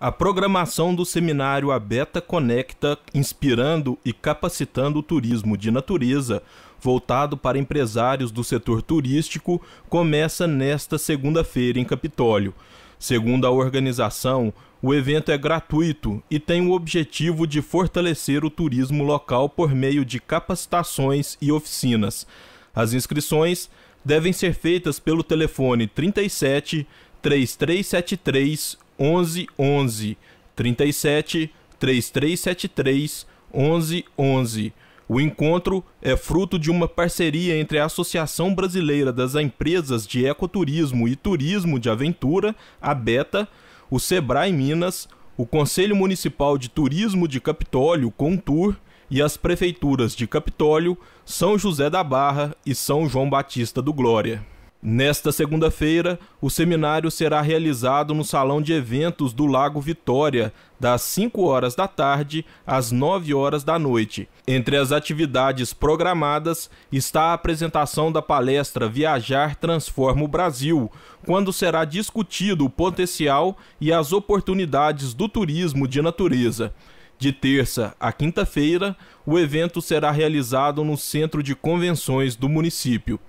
A programação do seminário Abeta Conecta, inspirando e capacitando o turismo de natureza, voltado para empresários do setor turístico, começa nesta segunda-feira em Capitólio. Segundo a organização, o evento é gratuito e tem o objetivo de fortalecer o turismo local por meio de capacitações e oficinas. As inscrições devem ser feitas pelo telefone 37 3373 11 11 37 3373 11 11. O encontro é fruto de uma parceria entre a Associação Brasileira das Empresas de Ecoturismo e Turismo de Aventura, a Beta, o Sebrae Minas, o Conselho Municipal de Turismo de Capitólio, Contur, e as prefeituras de Capitólio, São José da Barra e São João Batista do Glória. Nesta segunda-feira, o seminário será realizado no Salão de Eventos do Lago Vitória, das 5 horas da tarde às 9 horas da noite. Entre as atividades programadas está a apresentação da palestra Viajar Transforma o Brasil, quando será discutido o potencial e as oportunidades do turismo de natureza. De terça a quinta-feira, o evento será realizado no Centro de Convenções do município.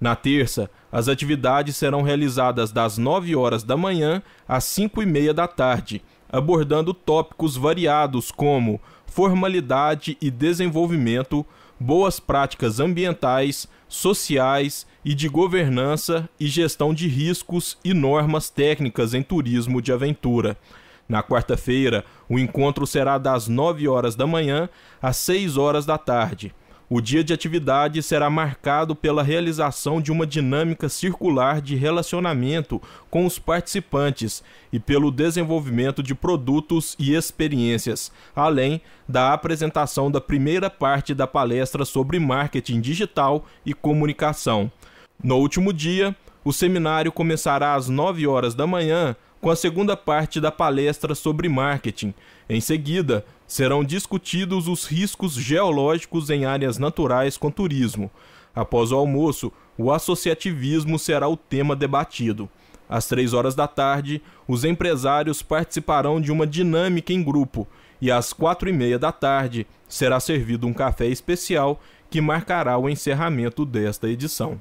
Na terça, as atividades serão realizadas das 9 horas da manhã às 5 e meia da tarde, abordando tópicos variados como formalidade e desenvolvimento, boas práticas ambientais, sociais e de governança e gestão de riscos e normas técnicas em turismo de aventura. Na quarta-feira, o encontro será das 9 horas da manhã às 6 horas da tarde. O dia de atividade será marcado pela realização de uma dinâmica circular de relacionamento com os participantes e pelo desenvolvimento de produtos e experiências, além da apresentação da primeira parte da palestra sobre marketing digital e comunicação. No último dia, o seminário começará às 9 horas da manhã com a segunda parte da palestra sobre marketing. Em seguida, serão discutidos os riscos geológicos em áreas naturais com turismo. Após o almoço, o associativismo será o tema debatido. Às três horas da tarde, os empresários participarão de uma dinâmica em grupo e às quatro e meia da tarde será servido um café especial que marcará o encerramento desta edição.